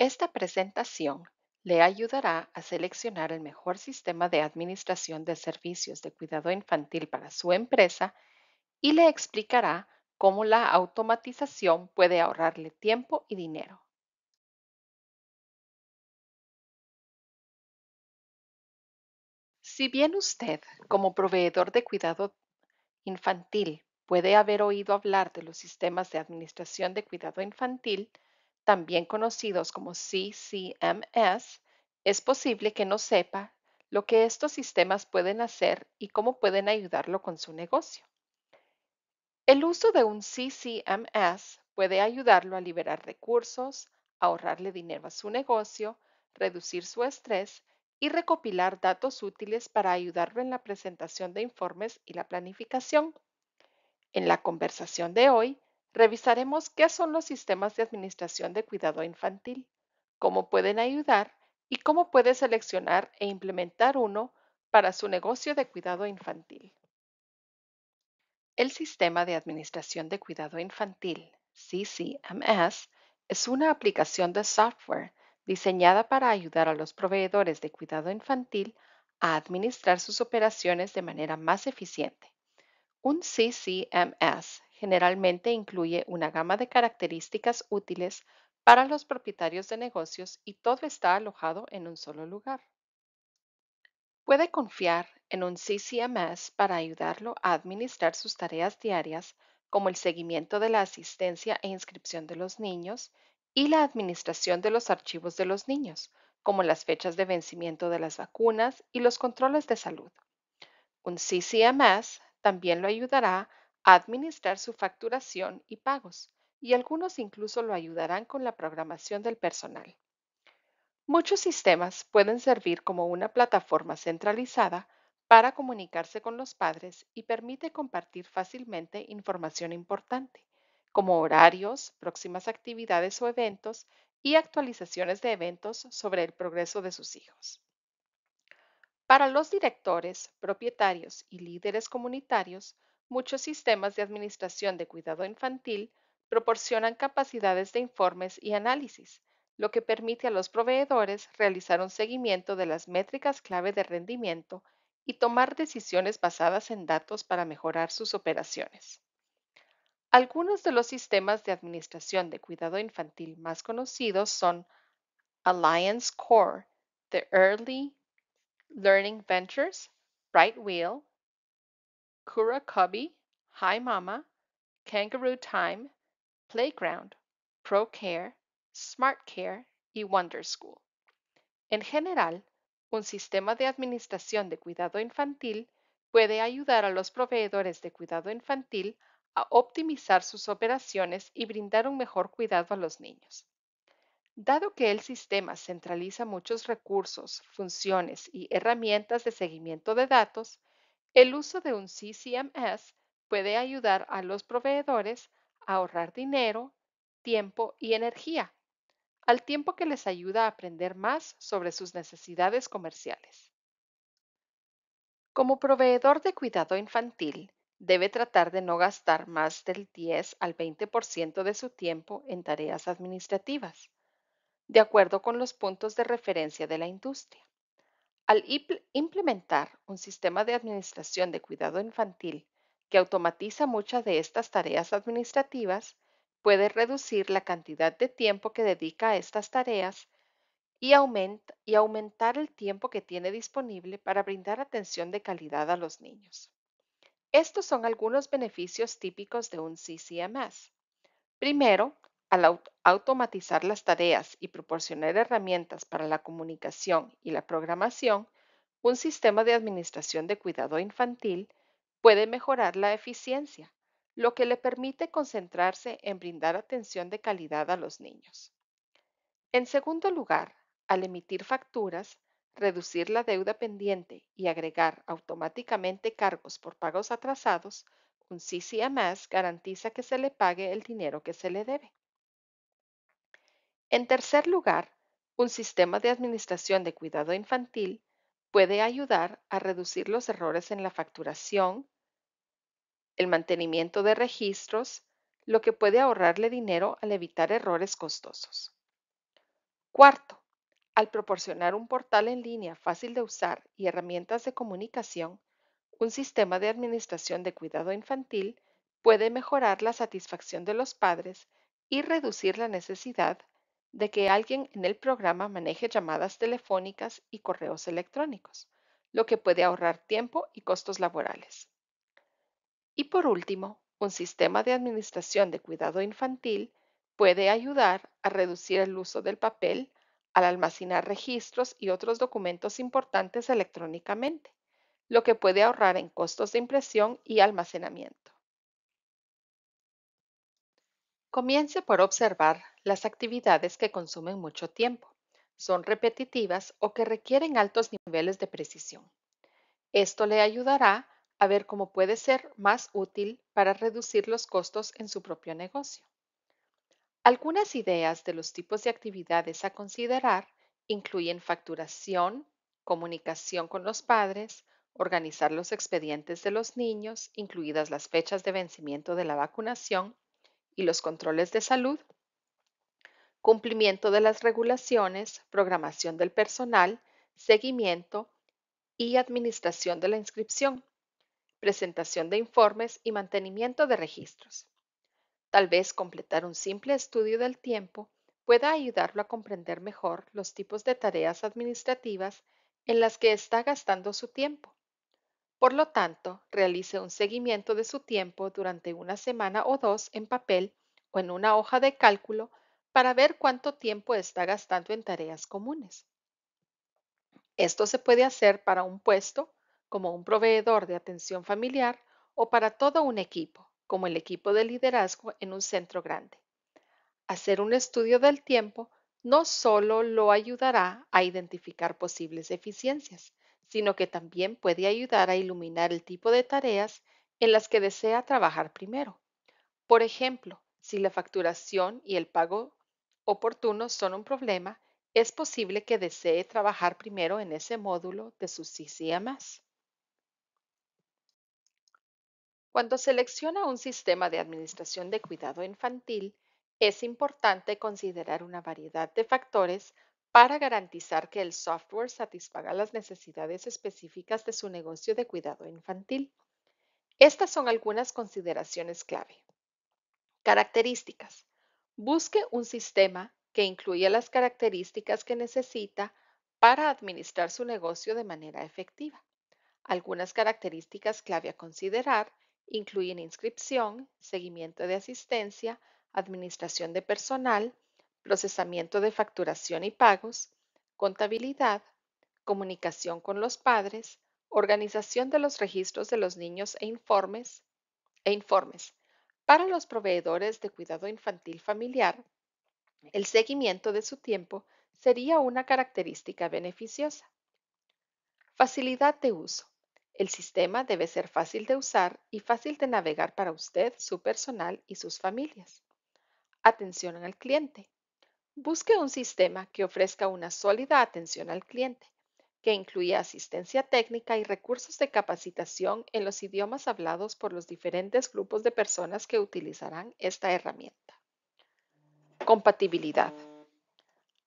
Esta presentación le ayudará a seleccionar el mejor sistema de administración de servicios de cuidado infantil para su empresa y le explicará cómo la automatización puede ahorrarle tiempo y dinero. Si bien usted, como proveedor de cuidado infantil, puede haber oído hablar de los sistemas de administración de cuidado infantil, también conocidos como CCMS, es posible que no sepa lo que estos sistemas pueden hacer y cómo pueden ayudarlo con su negocio. El uso de un CCMS puede ayudarlo a liberar recursos, ahorrarle dinero a su negocio, reducir su estrés y recopilar datos útiles para ayudarlo en la presentación de informes y la planificación. En la conversación de hoy, Revisaremos qué son los sistemas de administración de cuidado infantil, cómo pueden ayudar y cómo puede seleccionar e implementar uno para su negocio de cuidado infantil. El Sistema de Administración de Cuidado Infantil, CCMS, es una aplicación de software diseñada para ayudar a los proveedores de cuidado infantil a administrar sus operaciones de manera más eficiente. Un CCMS generalmente incluye una gama de características útiles para los propietarios de negocios y todo está alojado en un solo lugar. Puede confiar en un CCMS para ayudarlo a administrar sus tareas diarias como el seguimiento de la asistencia e inscripción de los niños y la administración de los archivos de los niños, como las fechas de vencimiento de las vacunas y los controles de salud. Un CCMS también lo ayudará administrar su facturación y pagos, y algunos incluso lo ayudarán con la programación del personal. Muchos sistemas pueden servir como una plataforma centralizada para comunicarse con los padres y permite compartir fácilmente información importante, como horarios, próximas actividades o eventos y actualizaciones de eventos sobre el progreso de sus hijos. Para los directores, propietarios y líderes comunitarios, Muchos sistemas de administración de cuidado infantil proporcionan capacidades de informes y análisis, lo que permite a los proveedores realizar un seguimiento de las métricas clave de rendimiento y tomar decisiones basadas en datos para mejorar sus operaciones. Algunos de los sistemas de administración de cuidado infantil más conocidos son Alliance Core, The Early Learning Ventures, Bright Wheel, Kura Cubby, Hi Mama, Kangaroo Time, Playground, Pro Care, Smart Care y Wonder School. En general, un sistema de administración de cuidado infantil puede ayudar a los proveedores de cuidado infantil a optimizar sus operaciones y brindar un mejor cuidado a los niños. Dado que el sistema centraliza muchos recursos, funciones y herramientas de seguimiento de datos, el uso de un CCMS puede ayudar a los proveedores a ahorrar dinero, tiempo y energía, al tiempo que les ayuda a aprender más sobre sus necesidades comerciales. Como proveedor de cuidado infantil, debe tratar de no gastar más del 10 al 20% de su tiempo en tareas administrativas, de acuerdo con los puntos de referencia de la industria. Al implementar un sistema de administración de cuidado infantil que automatiza muchas de estas tareas administrativas, puede reducir la cantidad de tiempo que dedica a estas tareas y, aumentar el tiempo que tiene disponible para brindar atención de calidad a los niños. Estos son algunos beneficios típicos de un CCMS. Primero, al automatizar las tareas y proporcionar herramientas para la comunicación y la programación, un sistema de administración de cuidado infantil puede mejorar la eficiencia, lo que le permite concentrarse en brindar atención de calidad a los niños. En segundo lugar, al emitir facturas, reducir la deuda pendiente y agregar automáticamente cargos por pagos atrasados, un CCMS garantiza que se le pague el dinero que se le debe. En tercer lugar, un sistema de administración de cuidado infantil puede ayudar a reducir los errores en la facturación, el mantenimiento de registros, lo que puede ahorrarle dinero al evitar errores costosos. Cuarto, al proporcionar un portal en línea fácil de usar y herramientas de comunicación, un sistema de administración de cuidado infantil puede mejorar la satisfacción de los padres y reducir la necesidad de que alguien en el programa maneje llamadas telefónicas y correos electrónicos, lo que puede ahorrar tiempo y costos laborales. Y por último, un sistema de administración de cuidado infantil puede ayudar a reducir el uso del papel al almacenar registros y otros documentos importantes electrónicamente, lo que puede ahorrar en costos de impresión y almacenamiento. Comience por observar las actividades que consumen mucho tiempo, son repetitivas o que requieren altos niveles de precisión. Esto le ayudará a ver cómo puede ser más útil para reducir los costos en su propio negocio. Algunas ideas de los tipos de actividades a considerar incluyen facturación, comunicación con los padres, organizar los expedientes de los niños, incluidas las fechas de vencimiento de la vacunación y los controles de salud, cumplimiento de las regulaciones, programación del personal, seguimiento y administración de la inscripción, presentación de informes y mantenimiento de registros. Tal vez completar un simple estudio del tiempo pueda ayudarlo a comprender mejor los tipos de tareas administrativas en las que está gastando su tiempo. Por lo tanto, realice un seguimiento de su tiempo durante una semana o dos en papel o en una hoja de cálculo para ver cuánto tiempo está gastando en tareas comunes. Esto se puede hacer para un puesto, como un proveedor de atención familiar, o para todo un equipo, como el equipo de liderazgo en un centro grande. Hacer un estudio del tiempo no solo lo ayudará a identificar posibles deficiencias, sino que también puede ayudar a iluminar el tipo de tareas en las que desea trabajar primero. Por ejemplo, si la facturación y el pago oportunos son un problema, es posible que desee trabajar primero en ese módulo de sus sistemas. Cuando selecciona un sistema de administración de cuidado infantil, es importante considerar una variedad de factores para garantizar que el software satisfaga las necesidades específicas de su negocio de cuidado infantil. Estas son algunas consideraciones clave. Características. Busque un sistema que incluya las características que necesita para administrar su negocio de manera efectiva. Algunas características clave a considerar incluyen inscripción, seguimiento de asistencia, administración de personal, procesamiento de facturación y pagos, contabilidad, comunicación con los padres, organización de los registros de los niños e informes, e para los proveedores de cuidado infantil familiar, el seguimiento de su tiempo sería una característica beneficiosa. Facilidad de uso. El sistema debe ser fácil de usar y fácil de navegar para usted, su personal y sus familias. Atención al cliente. Busque un sistema que ofrezca una sólida atención al cliente que incluía asistencia técnica y recursos de capacitación en los idiomas hablados por los diferentes grupos de personas que utilizarán esta herramienta. Compatibilidad.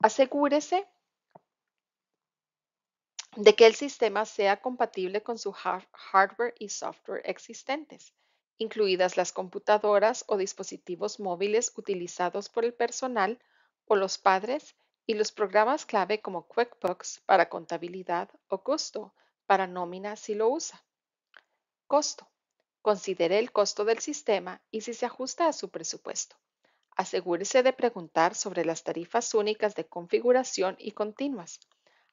Asegúrese de que el sistema sea compatible con su hardware y software existentes, incluidas las computadoras o dispositivos móviles utilizados por el personal o los padres y los programas clave como QuickBooks para contabilidad o costo para nómina si lo usa. Costo. Considere el costo del sistema y si se ajusta a su presupuesto. Asegúrese de preguntar sobre las tarifas únicas de configuración y continuas,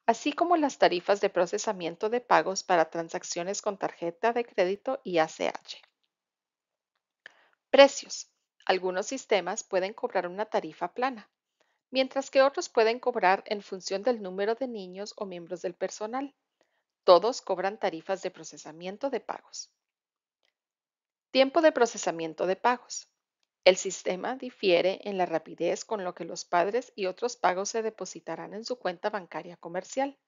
así como las tarifas de procesamiento de pagos para transacciones con tarjeta de crédito y ACH. Precios. Algunos sistemas pueden cobrar una tarifa plana, mientras que otros pueden cobrar en función del número de niños o miembros del personal. Todos cobran tarifas de procesamiento de pagos. Tiempo de procesamiento de pagos. El sistema difiere en la rapidez con lo que los padres y otros pagos se depositarán en su cuenta bancaria comercial.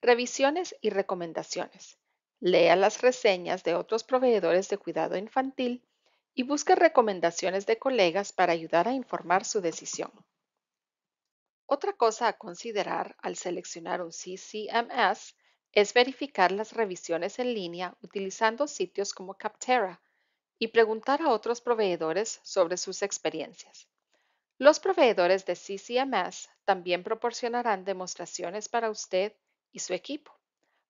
Revisiones y recomendaciones. Lea las reseñas de otros proveedores de cuidado infantil y busque recomendaciones de colegas para ayudar a informar su decisión. Otra cosa a considerar al seleccionar un CCMS es verificar las revisiones en línea utilizando sitios como Captera y preguntar a otros proveedores sobre sus experiencias. Los proveedores de CCMS también proporcionarán demostraciones para usted y su equipo.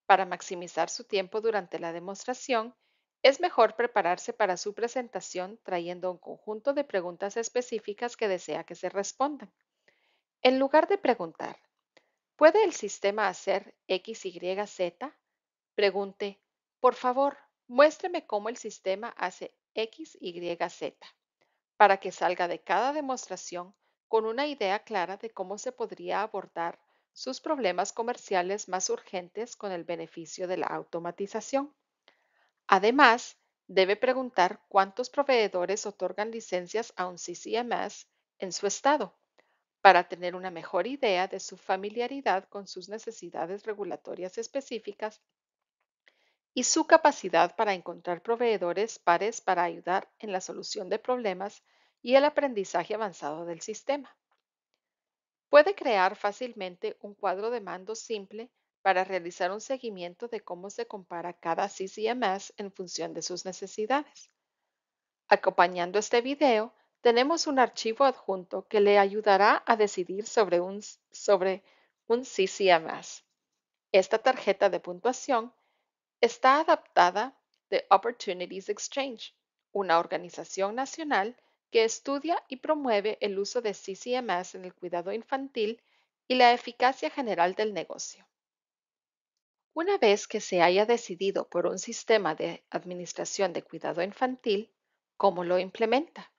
Para maximizar su tiempo durante la demostración, es mejor prepararse para su presentación trayendo un conjunto de preguntas específicas que desea que se respondan. En lugar de preguntar, ¿puede el sistema hacer X, Y, Z? Pregunte, por favor, muéstreme cómo el sistema hace X, Y, Z, para que salga de cada demostración con una idea clara de cómo se podría abordar sus problemas comerciales más urgentes con el beneficio de la automatización. Además, debe preguntar cuántos proveedores otorgan licencias a un CCMS en su estado para tener una mejor idea de su familiaridad con sus necesidades regulatorias específicas y su capacidad para encontrar proveedores pares para ayudar en la solución de problemas y el aprendizaje avanzado del sistema. Puede crear fácilmente un cuadro de mando simple para realizar un seguimiento de cómo se compara cada CCMS en función de sus necesidades. Acompañando este video, tenemos un archivo adjunto que le ayudará a decidir sobre un, sobre CCMS. Esta tarjeta de puntuación está adaptada de Opportunities Exchange, una organización nacional que estudia y promueve el uso de CCMS en el cuidado infantil y la eficacia general del negocio. Una vez que se haya decidido por un sistema de administración de cuidado infantil, ¿cómo lo implementa?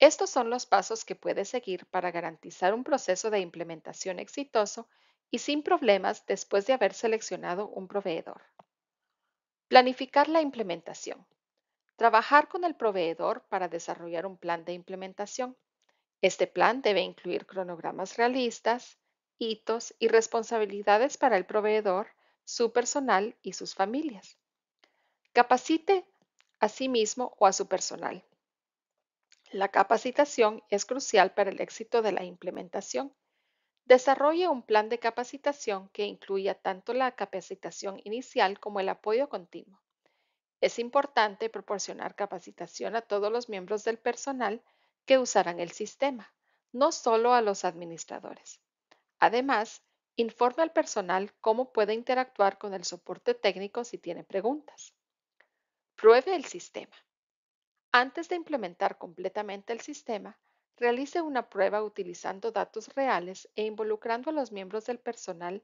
Estos son los pasos que puede seguir para garantizar un proceso de implementación exitoso y sin problemas después de haber seleccionado un proveedor. Planificar la implementación. Trabajar con el proveedor para desarrollar un plan de implementación. Este plan debe incluir cronogramas realistas, hitos y responsabilidades para el proveedor, su personal y sus familias. Capacite a sí mismo o a su personal. La capacitación es crucial para el éxito de la implementación. Desarrolle un plan de capacitación que incluya tanto la capacitación inicial como el apoyo continuo. Es importante proporcionar capacitación a todos los miembros del personal que usarán el sistema, no solo a los administradores. Además, informe al personal cómo puede interactuar con el soporte técnico si tiene preguntas. Pruebe el sistema. Antes de implementar completamente el sistema, realice una prueba utilizando datos reales e involucrando a los miembros del personal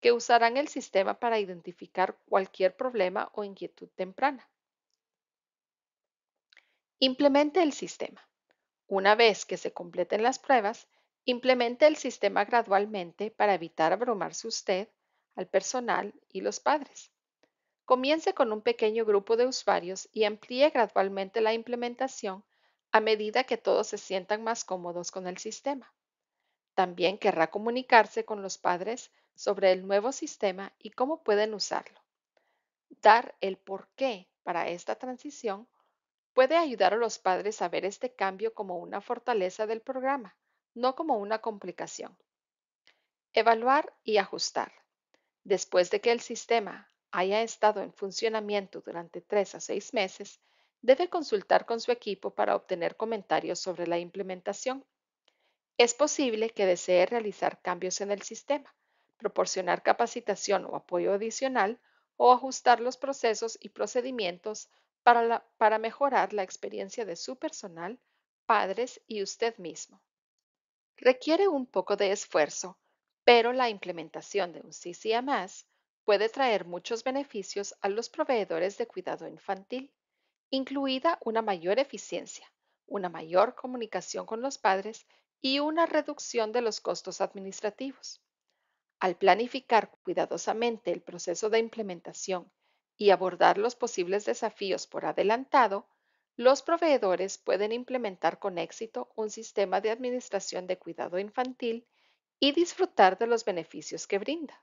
que usarán el sistema para identificar cualquier problema o inquietud temprana. Implemente el sistema. Una vez que se completen las pruebas, implemente el sistema gradualmente para evitar abrumarse usted, al personal y los padres. Comience con un pequeño grupo de usuarios y amplíe gradualmente la implementación a medida que todos se sientan más cómodos con el sistema. También querrá comunicarse con los padres sobre el nuevo sistema y cómo pueden usarlo. Dar el porqué para esta transición puede ayudar a los padres a ver este cambio como una fortaleza del programa, no como una complicación. Evaluar y ajustar. Después de que el sistema haya estado en funcionamiento durante tres a seis meses, debe consultar con su equipo para obtener comentarios sobre la implementación. Es posible que desee realizar cambios en el sistema, proporcionar capacitación o apoyo adicional o ajustar los procesos y procedimientos para, mejorar la experiencia de su personal, padres y usted mismo. Requiere un poco de esfuerzo, pero la implementación de un más, puede traer muchos beneficios a los proveedores de cuidado infantil, incluida una mayor eficiencia, una mayor comunicación con los padres y una reducción de los costos administrativos. Al planificar cuidadosamente el proceso de implementación y abordar los posibles desafíos por adelantado, los proveedores pueden implementar con éxito un sistema de administración de cuidado infantil y disfrutar de los beneficios que brinda.